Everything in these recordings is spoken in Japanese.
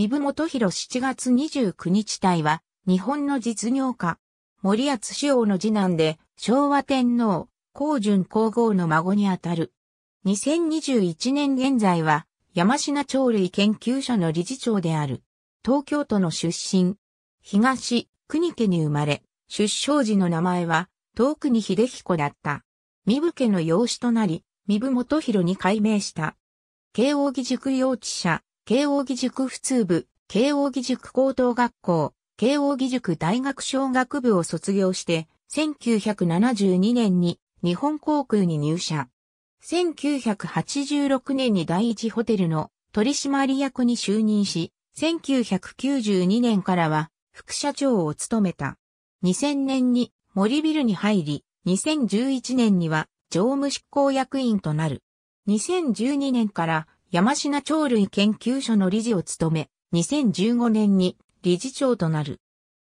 三部元博7月29日隊は、日本の実業家、森厚志王の次男で、昭和天皇、皇順皇后の孫にあたる。2021年現在は、山品鳥類研究所の理事長である。東京都の出身。東、国家に生まれ、出生時の名前は、遠くに秀彦だった。三部家の養子となり、三部元博に改名した。慶応義塾幼稚舎、慶応義塾普通部、慶応義塾高等学校、慶応義塾大学小学部を卒業して、1972年に日本航空に入社。1986年に第一ホテルの取締役に就任し、1992年からは副社長を務めた。2000年に森ビルに入り、2011年には常務執行役員となる。2012年から山品鳥類研究所の理事を務め、2015年に理事長となる。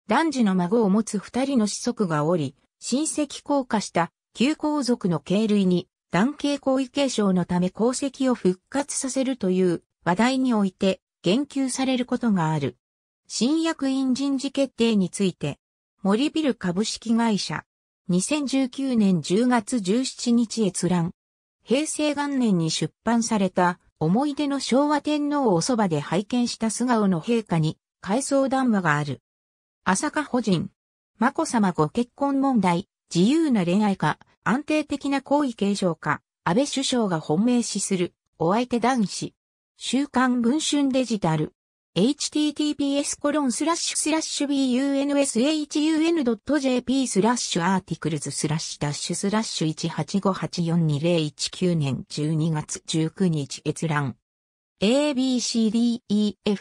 男児の孫を持つ二人の子息がおり、親戚降下した旧皇族の系類に男系皇位継承のため功績を復活させるという話題において言及されることがある。新役員人事決定について、森ビル株式会社、2019年10月17日閲覧、平成元年に出版された思い出の昭和天皇をおそばで拝見した素顔の陛下に、回想談話がある。朝霞保人。眞子さまご結婚問題、自由な恋愛か、安定的な皇位継承か、安倍首相が本命視する、お相手男子。週刊文春デジタル。https bunshun.jp スラッシュアーティクルズスラッシュダッシュスラッシュ185842019年12月19日閲覧。ABCDEF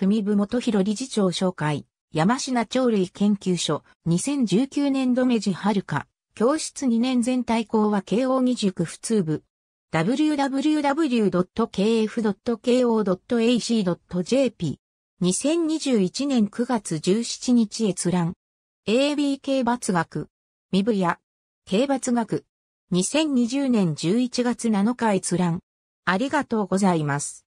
三部元博理事長紹介。山科鳥類研究所2019年度目次春か。教室2年全体校は慶応義塾普通部。www.kf.ko.ac.jp 2021年9月17日閲覧。AB 刑罰学。身分や。刑罰学。2020年11月7日閲覧。ありがとうございます。